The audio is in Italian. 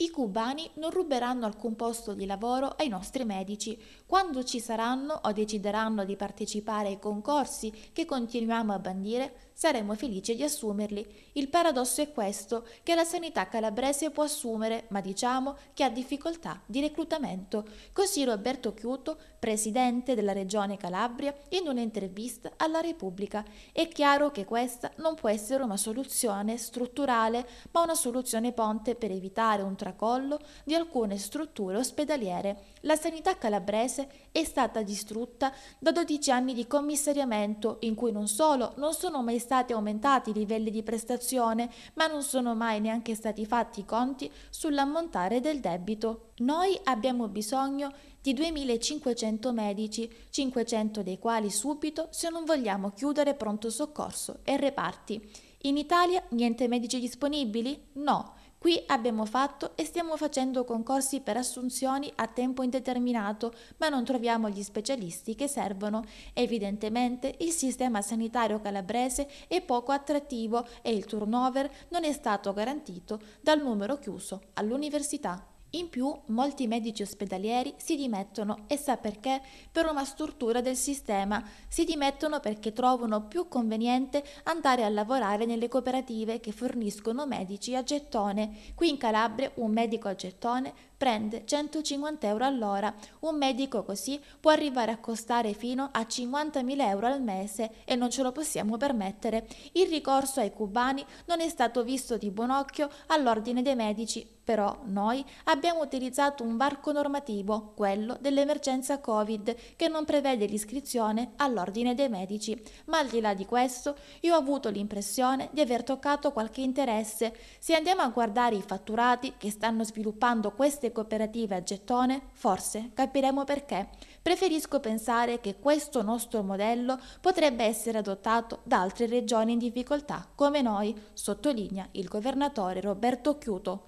I cubani non ruberanno alcun posto di lavoro ai nostri medici. Quando ci saranno o decideranno di partecipare ai concorsi che continuiamo a bandire, saremo felici di assumerli. Il paradosso è questo, che la sanità calabrese può assumere, ma diciamo che ha difficoltà di reclutamento. Così Roberto Chiuto, presidente della regione Calabria, in un'intervista alla Repubblica. È chiaro che questa non può essere una soluzione strutturale, ma una soluzione ponte per evitare un trasporto tracollo di alcune strutture ospedaliere, la sanità calabrese è stata distrutta da 12 anni di commissariamento in cui non solo non sono mai stati aumentati i livelli di prestazione, ma non sono mai neanche stati fatti i conti sull'ammontare del debito. Noi abbiamo bisogno di 2.500 medici, 500 dei quali subito se non vogliamo chiudere pronto soccorso e reparti in Italia niente medici disponibili? No, qui abbiamo fatto e stiamo facendo concorsi per assunzioni a tempo indeterminato, ma non troviamo gli specialisti che servono. Evidentemente il sistema sanitario calabrese è poco attrattivo e il turnover non è stato garantito dal numero chiuso all'università. In più, molti medici ospedalieri si dimettono e sa perché? Per una struttura del sistema. Si dimettono perché trovano più conveniente andare a lavorare nelle cooperative che forniscono medici a gettone. Qui in Calabria un medico a gettone prende 150 euro all'ora. Un medico così può arrivare a costare fino a 50.000 euro al mese e non ce lo possiamo permettere. Il ricorso ai cubani non è stato visto di buon occhio all'ordine dei medici, però noi abbiamo utilizzato un varco normativo, quello dell'emergenza Covid, che non prevede l'iscrizione all'ordine dei medici. Ma al di là di questo, io ho avuto l'impressione di aver toccato qualche interesse. Se andiamo a guardare i fatturati che stanno sviluppando queste imprese cooperative a gettone, forse capiremo perché. Preferisco pensare che questo nostro modello potrebbe essere adottato da altre regioni in difficoltà come noi, sottolinea il governatore Roberto Chiuto.